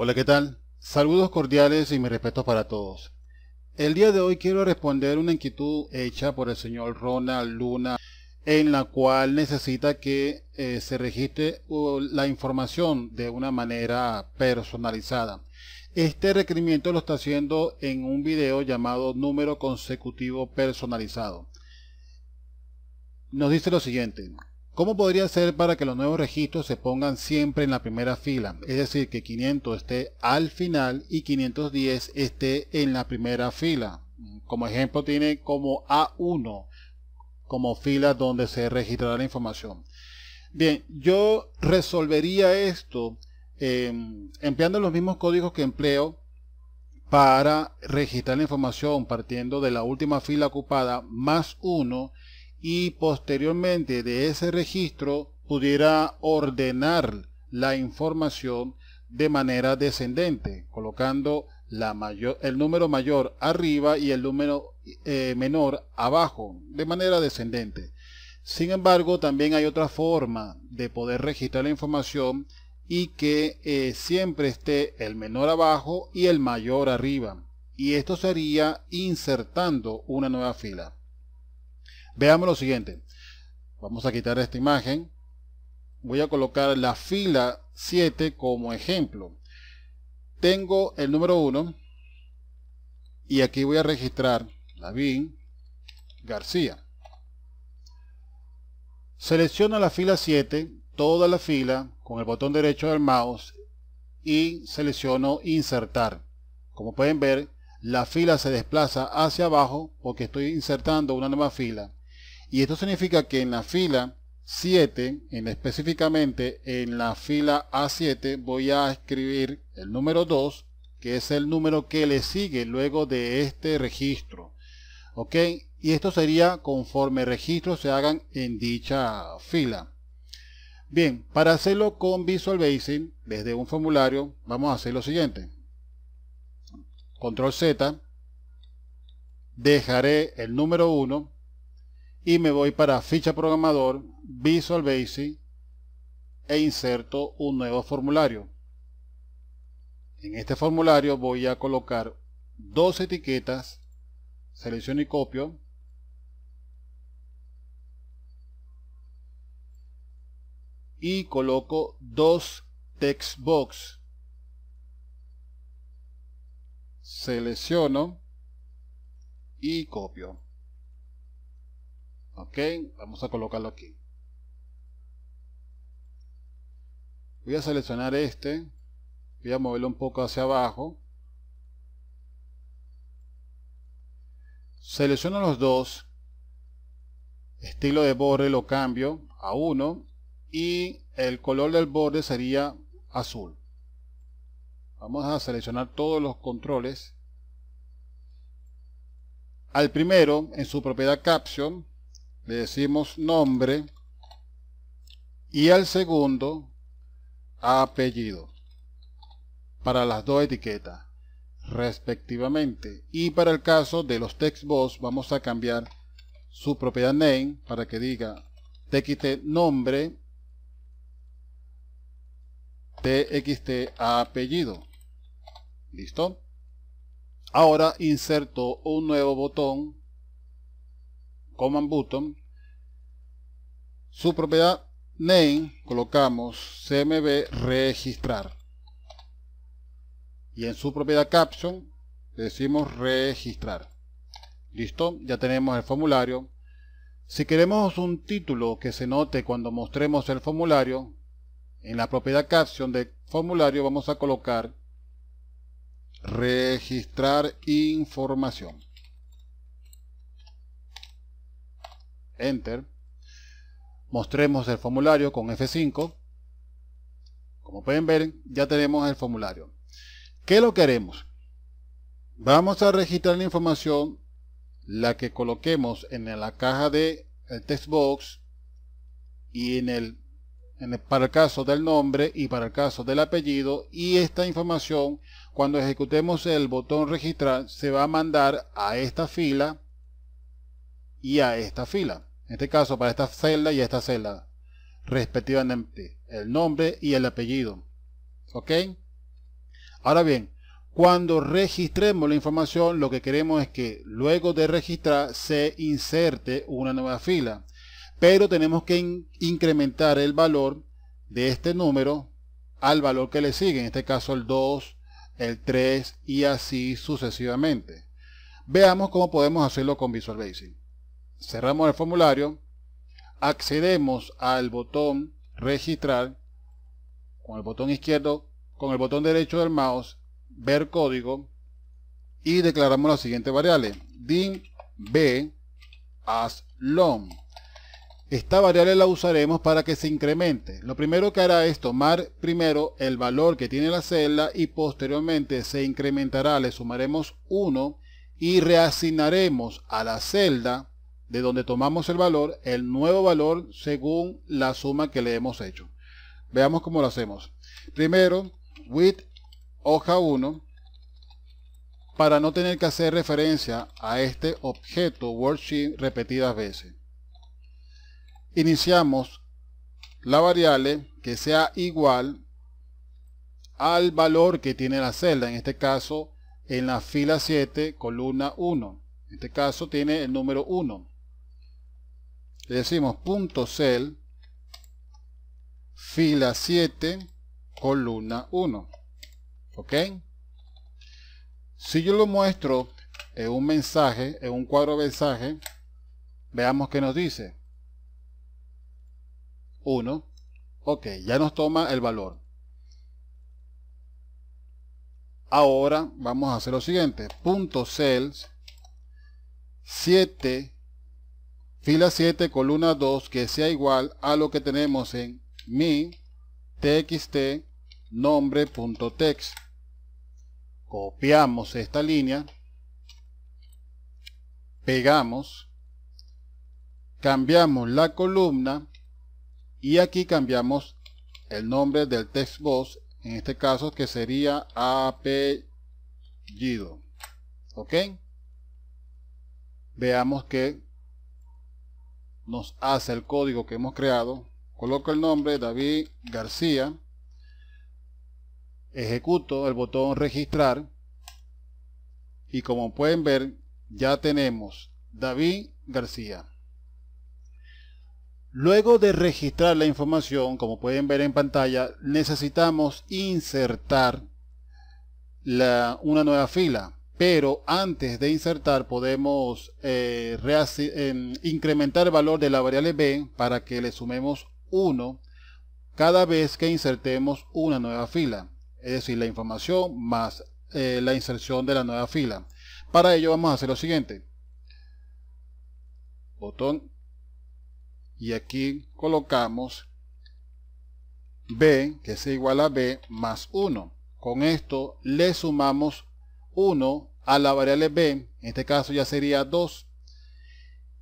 Hola, ¿qué tal? Saludos cordiales y mi respeto para todos. El día de hoy quiero responder una inquietud hecha por el señor Ronald Luna en la cual necesita que eh, se registre la información de una manera personalizada. Este requerimiento lo está haciendo en un video llamado número consecutivo personalizado. Nos dice lo siguiente, ¿Cómo podría ser para que los nuevos registros se pongan siempre en la primera fila? Es decir, que 500 esté al final y 510 esté en la primera fila. Como ejemplo tiene como A1 como fila donde se registrará la información. Bien, yo resolvería esto em, empleando los mismos códigos que empleo para registrar la información partiendo de la última fila ocupada más 1 y posteriormente de ese registro pudiera ordenar la información de manera descendente, colocando el número mayor arriba y el número eh, menor abajo, de manera descendente. Sin embargo, también hay otra forma de poder registrar la información y que eh, siempre esté el menor abajo y el mayor arriba. Y esto sería insertando una nueva fila. Veamos lo siguiente. Vamos a quitar esta imagen. Voy a colocar la fila 7 como ejemplo. Tengo el número 1 y aquí voy a registrar la bin García. Selecciono la fila 7, toda la fila, con el botón derecho del mouse y selecciono insertar. Como pueden ver, la fila se desplaza hacia abajo porque estoy insertando una nueva fila. Y esto significa que en la fila 7, en específicamente en la fila A7, voy a escribir el número 2, que es el número que le sigue luego de este registro. ¿Ok? Y esto sería conforme registros se hagan en dicha fila. Bien, para hacerlo con Visual Basic, desde un formulario, vamos a hacer lo siguiente. Control Z, dejaré el número 1 y me voy para ficha programador, Visual Basic e inserto un nuevo formulario. En este formulario voy a colocar dos etiquetas, selecciono y copio. Y coloco dos text box. Selecciono y copio ok vamos a colocarlo aquí voy a seleccionar este voy a moverlo un poco hacia abajo selecciono los dos estilo de borde lo cambio a uno y el color del borde sería azul vamos a seleccionar todos los controles al primero en su propiedad caption le decimos nombre y al segundo apellido para las dos etiquetas respectivamente y para el caso de los textbox vamos a cambiar su propiedad name para que diga txt nombre txt apellido listo ahora inserto un nuevo botón command button, su propiedad name, colocamos cmb registrar. Y en su propiedad caption, le decimos registrar. Listo, ya tenemos el formulario. Si queremos un título que se note cuando mostremos el formulario, en la propiedad caption del formulario vamos a colocar registrar información. Enter. Mostremos el formulario con F5. Como pueden ver, ya tenemos el formulario. ¿Qué lo queremos? Vamos a registrar la información, la que coloquemos en la caja de el Box, y en el, en el, para el caso del nombre y para el caso del apellido y esta información cuando ejecutemos el botón registrar se va a mandar a esta fila y a esta fila en este caso, para esta celda y esta celda, respectivamente, el nombre y el apellido. ¿Ok? Ahora bien, cuando registremos la información, lo que queremos es que luego de registrar se inserte una nueva fila. Pero tenemos que incrementar el valor de este número al valor que le sigue, en este caso el 2, el 3 y así sucesivamente. Veamos cómo podemos hacerlo con Visual Basic cerramos el formulario, accedemos al botón registrar con el botón izquierdo, con el botón derecho del mouse, ver código y declaramos las siguientes variables. din b as long. Esta variable la usaremos para que se incremente. Lo primero que hará es tomar primero el valor que tiene la celda y posteriormente se incrementará, le sumaremos 1 y reasignaremos a la celda de donde tomamos el valor, el nuevo valor según la suma que le hemos hecho. Veamos cómo lo hacemos. Primero, with hoja 1, para no tener que hacer referencia a este objeto worksheet repetidas veces. Iniciamos la variable que sea igual al valor que tiene la celda, en este caso en la fila 7, columna 1. En este caso tiene el número 1 le decimos punto cell fila 7 columna 1 ok si yo lo muestro en un mensaje en un cuadro de mensaje veamos que nos dice 1 ok ya nos toma el valor ahora vamos a hacer lo siguiente punto cells 7 fila 7, columna 2, que sea igual a lo que tenemos en mi txt nombre.text. Copiamos esta línea, pegamos, cambiamos la columna y aquí cambiamos el nombre del text en este caso que sería apellido. ¿Ok? Veamos que nos hace el código que hemos creado, coloco el nombre David García, ejecuto el botón registrar y como pueden ver ya tenemos David García. Luego de registrar la información, como pueden ver en pantalla, necesitamos insertar una nueva fila pero antes de insertar podemos eh, incrementar el valor de la variable b para que le sumemos 1 cada vez que insertemos una nueva fila, es decir, la información más eh, la inserción de la nueva fila. Para ello vamos a hacer lo siguiente. Botón y aquí colocamos b que es igual a b más 1. Con esto le sumamos 1 a la variable b, en este caso ya sería 2,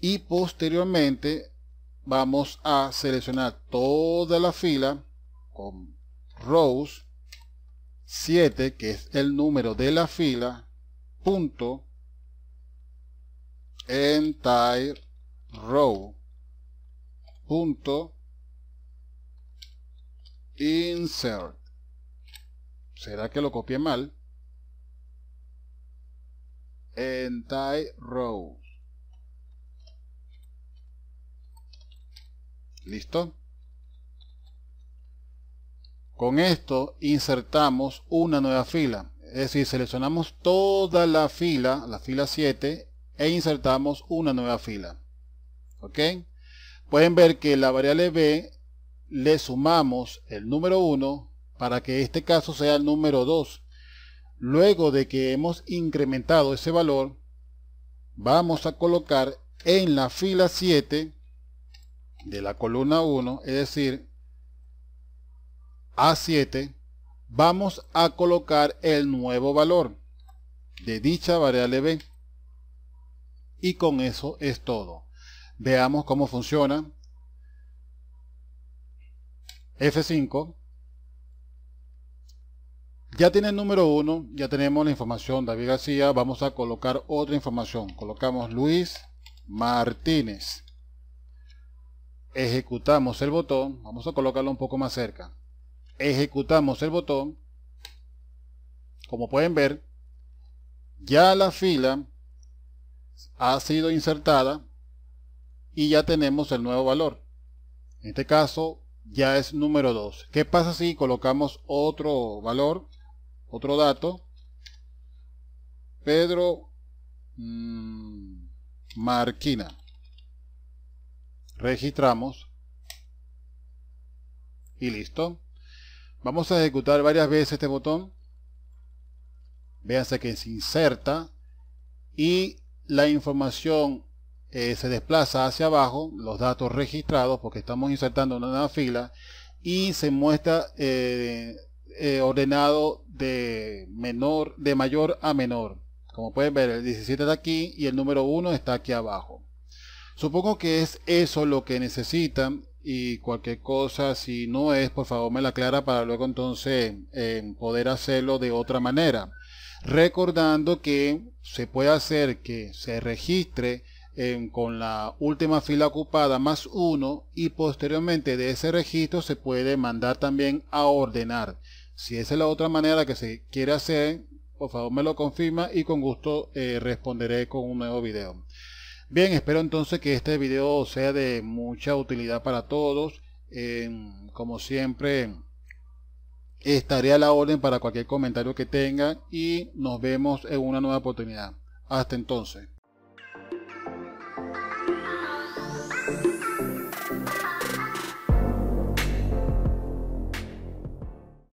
y posteriormente vamos a seleccionar toda la fila con rows 7, que es el número de la fila, punto entire row punto insert será que lo copié mal entire row. ¿Listo? Con esto insertamos una nueva fila. Es decir, seleccionamos toda la fila, la fila 7, e insertamos una nueva fila. ¿Ok? Pueden ver que la variable b le sumamos el número 1 para que este caso sea el número 2 Luego de que hemos incrementado ese valor, vamos a colocar en la fila 7 de la columna 1, es decir, A7, vamos a colocar el nuevo valor de dicha variable B. Y con eso es todo. Veamos cómo funciona. F5 ya tiene el número 1, ya tenemos la información David García, vamos a colocar otra información. Colocamos Luis Martínez. Ejecutamos el botón, vamos a colocarlo un poco más cerca. Ejecutamos el botón. Como pueden ver, ya la fila ha sido insertada y ya tenemos el nuevo valor. En este caso ya es número 2. ¿Qué pasa si colocamos otro valor? Otro dato, Pedro mm, Marquina. Registramos. Y listo. Vamos a ejecutar varias veces este botón. Véanse que se inserta y la información eh, se desplaza hacia abajo, los datos registrados, porque estamos insertando una nueva fila, y se muestra eh, eh, ordenado de menor, de mayor a menor. Como pueden ver, el 17 está aquí y el número 1 está aquí abajo. Supongo que es eso lo que necesitan y cualquier cosa, si no es, por favor me la aclara para luego entonces eh, poder hacerlo de otra manera. Recordando que se puede hacer que se registre en eh, con la última fila ocupada más 1 y posteriormente de ese registro se puede mandar también a ordenar. Si esa es la otra manera que se quiere hacer, por favor me lo confirma y con gusto eh, responderé con un nuevo video. Bien, espero entonces que este video sea de mucha utilidad para todos. Em, como siempre, estaré a la orden para cualquier comentario que tengan y nos vemos en una nueva oportunidad. Hasta entonces.